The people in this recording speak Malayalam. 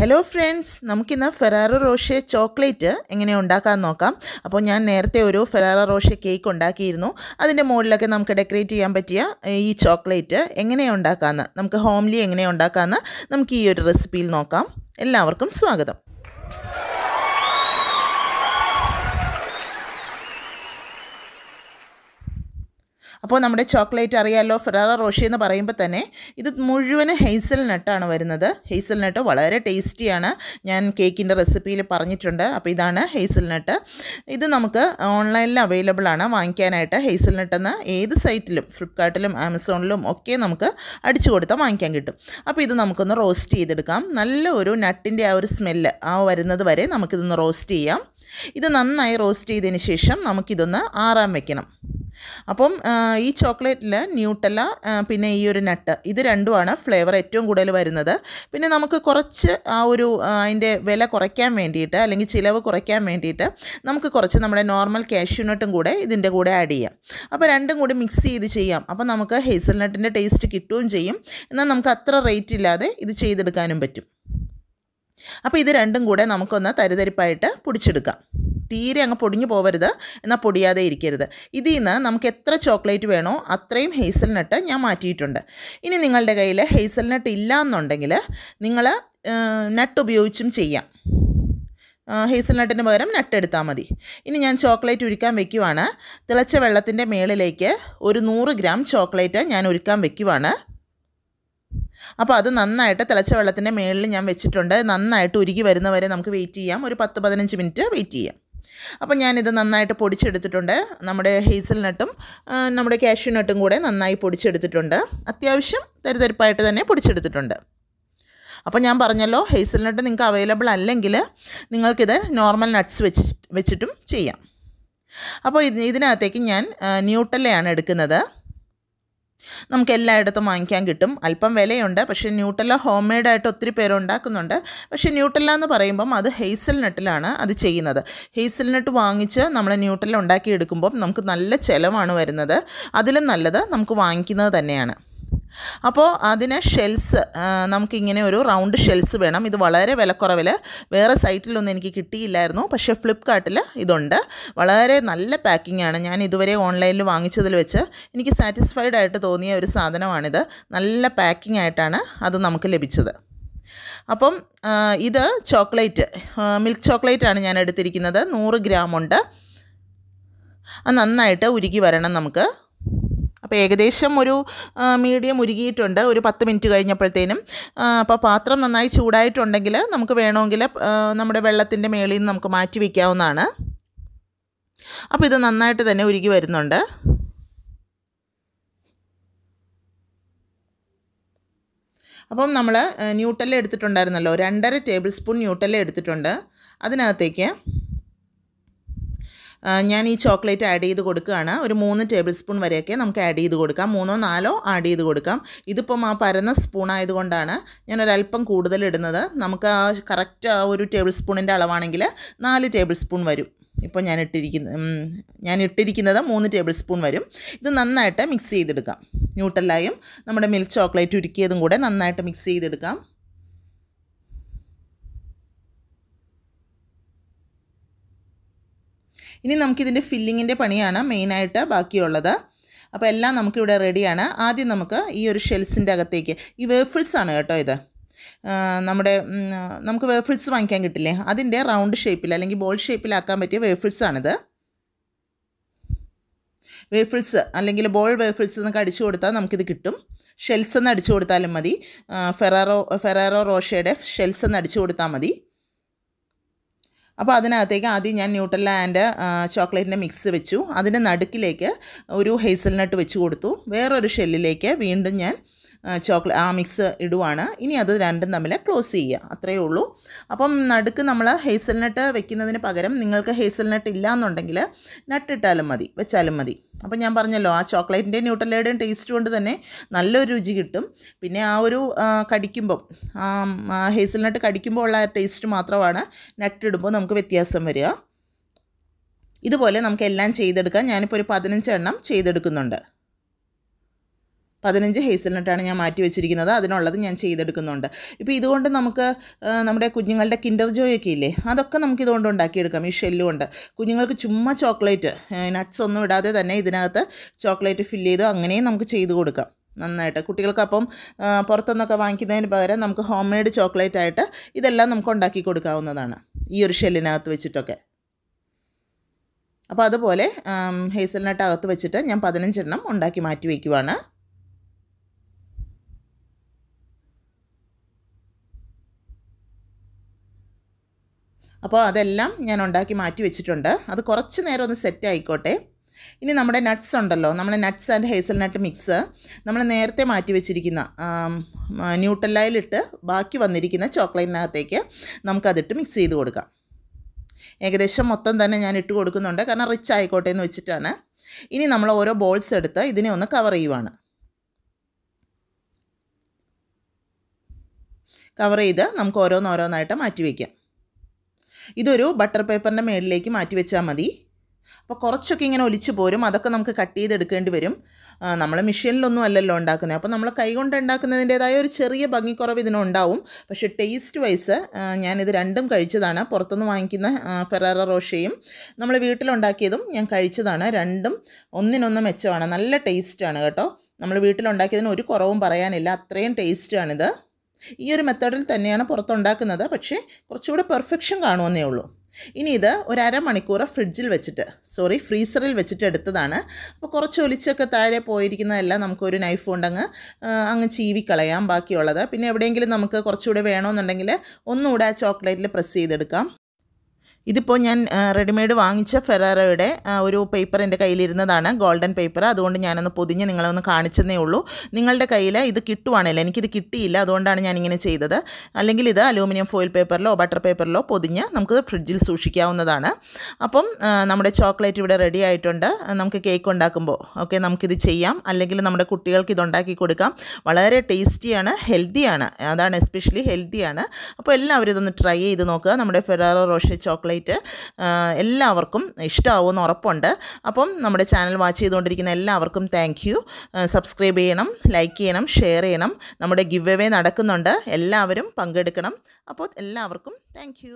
ഹലോ ഫ്രണ്ട്സ് നമുക്കിന്ന് ഫെറാറ റോഷെ ചോക്ലേറ്റ് എങ്ങനെ ഉണ്ടാക്കാൻ നോക്കാം അപ്പോൾ ഞാൻ നേരത്തെ ഒരു ഫെറാറ റോഷെ കേക്ക് ഉണ്ടാക്കിയിരുന്നു അതിൻ്റെ മുകളിലൊക്കെ നമുക്ക് ഡെക്കറേറ്റ് ചെയ്യാൻ പറ്റിയ ഈ ചോക്ലേറ്റ് എങ്ങനെ ഉണ്ടാക്കാമെന്ന് നമുക്ക് ഹോംലി എങ്ങനെ ഉണ്ടാക്കാമെന്ന് നമുക്ക് ഈ ഒരു റെസിപ്പിയിൽ നോക്കാം എല്ലാവർക്കും സ്വാഗതം അപ്പോൾ നമ്മുടെ ചോക്ലേറ്റ് അറിയാലോ ഫെറാറ റോഷി എന്ന് പറയുമ്പോൾ തന്നെ ഇത് മുഴുവൻ ഹെയ്സൽ നട്ടാണ് വരുന്നത് ഹെയ്സൽ നട്ട് വളരെ ടേസ്റ്റിയാണ് ഞാൻ കേക്കിൻ്റെ റെസിപ്പിയിൽ പറഞ്ഞിട്ടുണ്ട് അപ്പോൾ ഇതാണ് ഹെയ്സൽ നട്ട് ഇത് നമുക്ക് ഓൺലൈനിൽ അവൈലബിൾ ആണ് വാങ്ങിക്കാനായിട്ട് ഹെയ്സൽ നട്ടെന്ന് ഏത് സൈറ്റിലും ഫ്ലിപ്കാർട്ടിലും ആമസോണിലും ഒക്കെ നമുക്ക് അടിച്ചു കൊടുത്താൽ വാങ്ങിക്കാൻ കിട്ടും അപ്പോൾ ഇത് നമുക്കൊന്ന് റോസ്റ്റ് ചെയ്തെടുക്കാം നല്ല ഒരു നട്ടിൻ്റെ ആ ഒരു സ്മെല്ല് ആ വരുന്നത് വരെ നമുക്കിതൊന്ന് റോസ്റ്റ് ചെയ്യാം ഇത് നന്നായി റോസ്റ്റ് ചെയ്തതിന് ശേഷം നമുക്കിതൊന്ന് ആറാൻ വെക്കണം അപ്പം ഈ ചോക്ലേറ്റിൽ ന്യൂട്ടല്ല പിന്നെ ഈ ഒരു നട്ട് ഇത് രണ്ടുമാണ് ഫ്ലേവർ ഏറ്റവും കൂടുതൽ വരുന്നത് പിന്നെ നമുക്ക് കുറച്ച് ആ ഒരു അതിൻ്റെ വില കുറയ്ക്കാൻ വേണ്ടിയിട്ട് അല്ലെങ്കിൽ ചിലവ് കുറയ്ക്കാൻ വേണ്ടിയിട്ട് നമുക്ക് കുറച്ച് നമ്മുടെ നോർമൽ കാഷ്യൂനട്ടും കൂടെ ഇതിൻ്റെ കൂടെ ആഡ് ചെയ്യാം അപ്പോൾ രണ്ടും കൂടി മിക്സ് ചെയ്ത് ചെയ്യാം അപ്പോൾ നമുക്ക് ഹേസൽനട്ടിൻ്റെ ടേസ്റ്റ് കിട്ടുകയും ചെയ്യും എന്നാൽ നമുക്ക് അത്ര റേറ്റ് ഇല്ലാതെ ഇത് ചെയ്തെടുക്കാനും പറ്റും അപ്പോൾ ഇത് രണ്ടും കൂടെ നമുക്കൊന്ന് തരിതരിപ്പായിട്ട് പൊടിച്ചെടുക്കാം തീരെ അങ്ങ് പൊടിഞ്ഞു പോവരുത് എന്നാൽ പൊടിയാതെ ഇരിക്കരുത് ഇതിൽ നിന്ന് നമുക്ക് എത്ര ചോക്ലേറ്റ് വേണോ അത്രയും ഹേസൽനട്ട് ഞാൻ മാറ്റിയിട്ടുണ്ട് ഇനി നിങ്ങളുടെ കയ്യിൽ ഹേസൽനട്ട് ഇല്ല എന്നുണ്ടെങ്കിൽ നിങ്ങൾ നട്ട് ഉപയോഗിച്ചും ചെയ്യാം ഹേസൽനട്ടിന് പകരം നട്ട് എടുത്താൽ മതി ഇനി ഞാൻ ചോക്ലേറ്റ് ഉരുക്കാൻ വെക്കുവാണ് തിളച്ച വെള്ളത്തിൻ്റെ മേളിലേക്ക് ഒരു നൂറ് ഗ്രാം ചോക്ലേറ്റ് ഞാൻ ഉരുക്കാൻ വെക്കുവാണ് അപ്പോൾ അത് നന്നായിട്ട് തിളച്ച വെള്ളത്തിൻ്റെ മേളിൽ ഞാൻ വെച്ചിട്ടുണ്ട് നന്നായിട്ട് ഉരുകി വരുന്നവരെ നമുക്ക് വെയിറ്റ് ചെയ്യാം ഒരു പത്ത് പതിനഞ്ച് മിനിറ്റ് വെയിറ്റ് ചെയ്യാം അപ്പോൾ ഞാനിത് നന്നായിട്ട് പൊടിച്ചെടുത്തിട്ടുണ്ട് നമ്മുടെ ഹേസൽ നട്ടും നമ്മുടെ കാഷ്യൂ നട്ടും കൂടെ നന്നായി പൊടിച്ചെടുത്തിട്ടുണ്ട് അത്യാവശ്യം തരിതരിപ്പായിട്ട് തന്നെ പൊടിച്ചെടുത്തിട്ടുണ്ട് അപ്പോൾ ഞാൻ പറഞ്ഞല്ലോ ഹേസൽ നട്ട് നിങ്ങൾക്ക് അവൈലബിൾ അല്ലെങ്കിൽ നിങ്ങൾക്കിത് നോർമൽ നട്ട്സ് വെച്ച് വെച്ചിട്ടും ചെയ്യാം അപ്പോൾ ഇതിനകത്തേക്ക് ഞാൻ ന്യൂട്ടലയാണ് എടുക്കുന്നത് നമുക്ക് എല്ലായിടത്തും വാങ്ങിക്കാൻ കിട്ടും അല്പം വിലയുണ്ട് പക്ഷേ ന്യൂട്ടല്ല ഹോം മെയ്ഡായിട്ട് ഒത്തിരി പേര് ഉണ്ടാക്കുന്നുണ്ട് പക്ഷേ ന്യൂട്ടല്ല എന്ന് പറയുമ്പം അത് ഹെയ്സൽ നട്ടിലാണ് അത് ചെയ്യുന്നത് ഹെയ്സൽ നട്ട് വാങ്ങിച്ച് നമ്മൾ ന്യൂട്ടല്ല ഉണ്ടാക്കിയെടുക്കുമ്പം നമുക്ക് നല്ല ചിലവാണ് വരുന്നത് അതിലും നല്ലത് നമുക്ക് വാങ്ങിക്കുന്നത് തന്നെയാണ് അപ്പോൾ അതിന് ഷെൽസ് നമുക്കിങ്ങനെ ഒരു റൗണ്ട് ഷെൽസ് വേണം ഇത് വളരെ വിലക്കുറവിൽ വേറെ സൈറ്റിലൊന്നും എനിക്ക് കിട്ടിയില്ലായിരുന്നു പക്ഷേ ഫ്ലിപ്പ്കാർട്ടിൽ ഇതുണ്ട് വളരെ നല്ല പാക്കിങ്ങാണ് ഞാൻ ഇതുവരെ ഓൺലൈനിൽ വാങ്ങിച്ചതിൽ വെച്ച് എനിക്ക് സാറ്റിസ്ഫൈഡ് ആയിട്ട് തോന്നിയ ഒരു സാധനമാണിത് നല്ല പാക്കിംഗ് ആയിട്ടാണ് അത് നമുക്ക് ലഭിച്ചത് അപ്പം ഇത് ചോക്ലേറ്റ് മിൽക്ക് ചോക്ലേറ്റ് ആണ് ഞാൻ എടുത്തിരിക്കുന്നത് നൂറ് ഗ്രാം ഉണ്ട് അത് നന്നായിട്ട് ഉരുകി വരണം നമുക്ക് അപ്പോൾ ഏകദേശം ഒരു മീഡിയം ഉരുകിയിട്ടുണ്ട് ഒരു പത്ത് മിനിറ്റ് കഴിഞ്ഞപ്പോഴത്തേനും അപ്പോൾ പാത്രം നന്നായി ചൂടായിട്ടുണ്ടെങ്കിൽ നമുക്ക് വേണമെങ്കിൽ നമ്മുടെ വെള്ളത്തിൻ്റെ മേളിൽ നിന്ന് നമുക്ക് മാറ്റി വയ്ക്കാവുന്നതാണ് അപ്പോൾ ഇത് നന്നായിട്ട് തന്നെ ഉരുകി വരുന്നുണ്ട് അപ്പം നമ്മൾ ന്യൂട്ടല്ല എടുത്തിട്ടുണ്ടായിരുന്നല്ലോ രണ്ടര ടേബിൾ സ്പൂൺ ന്യൂട്ടല്ല എടുത്തിട്ടുണ്ട് അതിനകത്തേക്ക് ഞാൻ ഈ ചോക്ലേറ്റ് ആഡ് ചെയ്ത് കൊടുക്കുകയാണ് ഒരു മൂന്ന് ടേബിൾ സ്പൂൺ വരെയൊക്കെ നമുക്ക് ആഡ് ചെയ്ത് കൊടുക്കാം മൂന്നോ നാലോ ആഡ് ചെയ്ത് കൊടുക്കാം ഇതിപ്പം ആ പരന്ന സ്പൂൺ ആയതുകൊണ്ടാണ് ഞാൻ ഒരല്പം കൂടുതൽ ഇടുന്നത് നമുക്ക് ആ കറക്റ്റ് ആ ഒരു ടേബിൾ സ്പൂണിൻ്റെ അളവാണെങ്കിൽ നാല് ടേബിൾ സ്പൂൺ വരും ഇപ്പോൾ ഞാൻ ഇട്ടിരിക്കുന്ന ഞാൻ ഇട്ടിരിക്കുന്നത് മൂന്ന് ടേബിൾ സ്പൂൺ വരും ഇത് നന്നായിട്ട് മിക്സ് ചെയ്തെടുക്കാം ന്യൂട്ടെല്ലായും നമ്മുടെ മിൽക്ക് ചോക്ലേറ്റ് ഉരുക്കിയതും കൂടെ നന്നായിട്ട് മിക്സ് ചെയ്തെടുക്കാം ഇനി നമുക്കിതിൻ്റെ ഫില്ലിങ്ങിൻ്റെ പണിയാണ് മെയിനായിട്ട് ബാക്കിയുള്ളത് അപ്പോൾ എല്ലാം നമുക്കിവിടെ റെഡിയാണ് ആദ്യം നമുക്ക് ഈ ഒരു ഷെൽസിൻ്റെ അകത്തേക്ക് ഈ വേഫിൾസ് ആണ് കേട്ടോ ഇത് നമ്മുടെ നമുക്ക് വേഫിൾസ് വാങ്ങിക്കാൻ കിട്ടില്ലേ അതിൻ്റെ റൗണ്ട് ഷേപ്പിൽ അല്ലെങ്കിൽ ബോൾ ഷേപ്പിലാക്കാൻ പറ്റിയ വേഫിൾസാണിത് വേഫിൾസ് അല്ലെങ്കിൽ ബോൾ വേഫിൾസ് എന്നൊക്കെ അടിച്ചു കൊടുത്താൽ നമുക്കിത് കിട്ടും ഷെൽസ് എന്ന് അടിച്ചു കൊടുത്താലും മതി ഫെറാറോ ഫെറാറോ റോഷയുടെ ഷെൽസ് എന്ന് അടിച്ചു കൊടുത്താൽ മതി അപ്പോൾ അതിനകത്തേക്ക് ആദ്യം ഞാൻ ന്യൂട്ടല്ല ആൻഡ് ചോക്ലേറ്റിൻ്റെ മിക്സ് വെച്ചു അതിൻ്റെ നടുക്കിലേക്ക് ഒരു ഹേസൽനട്ട് വെച്ച് കൊടുത്തു വേറൊരു ഷെല്ലിലേക്ക് വീണ്ടും ഞാൻ ചോക്ലേറ്റ് ആ മിക്സ് ഇടുവാണ് ഇനി അത് രണ്ടും തമ്മിൽ ക്ലോസ് ചെയ്യുക അത്രയേ ഉള്ളൂ അപ്പം നടുക്ക് നമ്മൾ ഹേസൽനട്ട് വെക്കുന്നതിന് പകരം നിങ്ങൾക്ക് ഹേസൽനട്ട് ഇല്ല എന്നുണ്ടെങ്കിൽ നട്ട് ഇട്ടാലും മതി വെച്ചാലും മതി അപ്പം ഞാൻ പറഞ്ഞല്ലോ ആ ചോക്ലേറ്റിൻ്റെയും ന്യൂട്രലയുടെയും ടേസ്റ്റ് കൊണ്ട് തന്നെ നല്ലൊരു രുചി കിട്ടും പിന്നെ ആ ഒരു കടിക്കുമ്പം ഹേസൽനട്ട് കടിക്കുമ്പോൾ ഉള്ള ടേസ്റ്റ് മാത്രമാണ് നട്ടിടുമ്പോൾ നമുക്ക് വ്യത്യാസം വരിക ഇതുപോലെ നമുക്ക് എല്ലാം ചെയ്തെടുക്കാം ഞാനിപ്പോൾ ഒരു പതിനഞ്ചെണ്ണം ചെയ്തെടുക്കുന്നുണ്ട് പതിനഞ്ച് ഹേസൽനട്ടാണ് ഞാൻ മാറ്റി വെച്ചിരിക്കുന്നത് അതിനുള്ളത് ഞാൻ ചെയ്തെടുക്കുന്നുണ്ട് ഇപ്പോൾ ഇതുകൊണ്ട് നമുക്ക് നമ്മുടെ കുഞ്ഞുങ്ങളുടെ കിൻഡർ ജോയൊക്കെ ഇല്ലേ അതൊക്കെ നമുക്ക് ഇതുകൊണ്ട് ഉണ്ടാക്കിയെടുക്കാം ഈ ഷെല്ലും ഉണ്ട് കുഞ്ഞുങ്ങൾക്ക് ചുമ്മാ ചോക്ലേറ്റ് നട്ട്സ് ഒന്നും ഇടാതെ തന്നെ ഇതിനകത്ത് ചോക്ലേറ്റ് ഫില്ല് ചെയ്ത് അങ്ങനെയും നമുക്ക് ചെയ്ത് കൊടുക്കാം നന്നായിട്ട് കുട്ടികൾക്ക് അപ്പം പുറത്തുനിന്നൊക്കെ വാങ്ങിക്കുന്നതിന് പകരം നമുക്ക് ഹോം മെയ്ഡ് ചോക്ലേറ്റ് ആയിട്ട് ഇതെല്ലാം നമുക്ക് ഉണ്ടാക്കി കൊടുക്കാവുന്നതാണ് ഈ ഒരു ഷെല്ലിനകത്ത് വെച്ചിട്ടൊക്കെ അപ്പോൾ അതുപോലെ ഹേസൽനട്ട് അകത്ത് വെച്ചിട്ട് ഞാൻ പതിനഞ്ചെണ്ണം ഉണ്ടാക്കി മാറ്റി വയ്ക്കുവാണ് അപ്പോൾ അതെല്ലാം ഞാൻ ഉണ്ടാക്കി മാറ്റി വെച്ചിട്ടുണ്ട് അത് കുറച്ച് നേരം ഒന്ന് സെറ്റ് ആയിക്കോട്ടെ ഇനി നമ്മുടെ നട്ട്സ് ഉണ്ടല്ലോ നമ്മുടെ nuts and hazelnut mix നമ്മൾ നേരത്തെ മാറ്റി വെച്ചിരിക്കുന്ന ന്യൂട്ടെല്ലയിലിട്ട് ബാക്കി വന്നിരിക്കുന്ന ചോക്ലേറ്റിനകത്തേക്ക് നമുക്കതിട്ട് മിക്സ് ചെയ്ത് കൊടുക്കാം ഏകദേശം മൊത്തം തന്നെ ഞാൻ ഇട്ട് കൊടുക്കുന്നുണ്ട് കാരണം റിച്ച് ആയിക്കോട്ടെ എന്ന് വെച്ചിട്ടാണ് ഇനി നമ്മൾ ഓരോ ബോൾസ് എടുത്ത് ഇതിനെ ഒന്ന് കവർ ചെയ്യുവാണ് കവർ ചെയ്ത് നമുക്ക് ഓരോന്നോരോന്നായിട്ട് മാറ്റി വയ്ക്കാം ഇതൊരു ബട്ടർ പേപ്പറിൻ്റെ മേളിലേക്ക് മാറ്റി വെച്ചാൽ മതി അപ്പോൾ കുറച്ചൊക്കെ ഇങ്ങനെ ഒലിച്ചു പോരും അതൊക്കെ നമുക്ക് കട്ട് ചെയ്തെടുക്കേണ്ടി വരും നമ്മൾ മെഷീനിലൊന്നും അല്ലല്ലോ ഉണ്ടാക്കുന്നത് അപ്പോൾ നമ്മൾ കൈകൊണ്ട് ഉണ്ടാക്കുന്നതിൻ്റേതായ ഒരു ചെറിയ ഭംഗിക്കുറവ് ഇതിനുണ്ടാവും പക്ഷേ ടേസ്റ്റ് വൈസ് ഞാനിത് രണ്ടും കഴിച്ചതാണ് പുറത്തുനിന്ന് വാങ്ങിക്കുന്ന ഫെറാറ റോഷയും നമ്മൾ വീട്ടിലുണ്ടാക്കിയതും ഞാൻ കഴിച്ചതാണ് രണ്ടും ഒന്നിനൊന്ന് മെച്ചമാണ് നല്ല ടേസ്റ്റാണ് കേട്ടോ നമ്മൾ വീട്ടിലുണ്ടാക്കിയതിന് ഒരു കുറവും പറയാനില്ല അത്രയും ടേസ്റ്റാണിത് ഈ ഒരു മെത്തേഡിൽ തന്നെയാണ് പുറത്തുണ്ടാക്കുന്നത് പക്ഷേ കുറച്ചുകൂടെ പെർഫെക്ഷൻ കാണുമെന്നേ ഉള്ളൂ ഇനി ഇത് ഒരു മണിക്കൂർ ഫ്രിഡ്ജിൽ വെച്ചിട്ട് സോറി ഫ്രീസറിൽ വെച്ചിട്ട് എടുത്തതാണ് അപ്പോൾ കുറച്ച് ഒലിച്ചൊക്കെ താഴെ പോയിരിക്കുന്നതെല്ലാം നമുക്കൊരു നൈഫ് കൊണ്ടങ്ങ് അങ്ങ് ചീവിക്കളയാം ബാക്കിയുള്ളത് പിന്നെ എവിടെയെങ്കിലും നമുക്ക് കുറച്ചുകൂടെ വേണമെന്നുണ്ടെങ്കിൽ ഒന്നുകൂടെ ആ ചോക്ലേറ്റിൽ പ്രസ് ചെയ്തെടുക്കാം ഇതിപ്പോൾ ഞാൻ റെഡിമെയ്ഡ് വാങ്ങിച്ച ഫെറാറോയുടെ ഒരു പേപ്പർ എൻ്റെ കയ്യിലിരുന്നതാണ് ഗോൾഡൻ പേപ്പർ അതുകൊണ്ട് ഞാനൊന്ന് പൊതിഞ്ഞ് നിങ്ങളൊന്ന് കാണിച്ചതേ ഉള്ളൂ നിങ്ങളുടെ കയ്യിൽ ഇത് കിട്ടുവാണല്ലോ എനിക്കിത് കിട്ടിയില്ല അതുകൊണ്ടാണ് ഞാൻ ഇങ്ങനെ ചെയ്തത് അല്ലെങ്കിൽ ഇത് അലൂമിനിയം ഫോയിൽ പേപ്പറിലോ ബട്ടർ പേപ്പറിലോ പൊതിഞ്ഞ് നമുക്ക് ഫ്രിഡ്ജിൽ സൂക്ഷിക്കാവുന്നതാണ് അപ്പം നമ്മുടെ ചോക്ലേറ്റ് ഇവിടെ റെഡി ആയിട്ടുണ്ട് നമുക്ക് കേക്ക് ഉണ്ടാക്കുമ്പോൾ ഓക്കെ നമുക്കിത് ചെയ്യാം അല്ലെങ്കിൽ നമ്മുടെ കുട്ടികൾക്ക് ഇതുണ്ടാക്കി കൊടുക്കാം വളരെ ടേസ്റ്റിയാണ് ഹെൽത്തിയാണ് അതാണ് എസ്പെഷ്യലി ഹെൽത്തിയാണ് അപ്പോൾ എല്ലാവരും ഇതൊന്ന് ട്രൈ ചെയ്ത് നോക്കുക നമ്മുടെ ഫെറാറോ റോഷെ ചോക്ലേറ്റ് ചോക്ലേറ്റ് എല്ലാവർക്കും ഇഷ്ടമാവുമെന്ന് ഉറപ്പുണ്ട് അപ്പം നമ്മുടെ ചാനൽ വാച്ച് ചെയ്തുകൊണ്ടിരിക്കുന്ന എല്ലാവർക്കും താങ്ക് സബ്സ്ക്രൈബ് ചെയ്യണം ലൈക്ക് ചെയ്യണം ഷെയർ ചെയ്യണം നമ്മുടെ ഗിവ് എവേ നടക്കുന്നുണ്ട് എല്ലാവരും പങ്കെടുക്കണം അപ്പോൾ എല്ലാവർക്കും താങ്ക്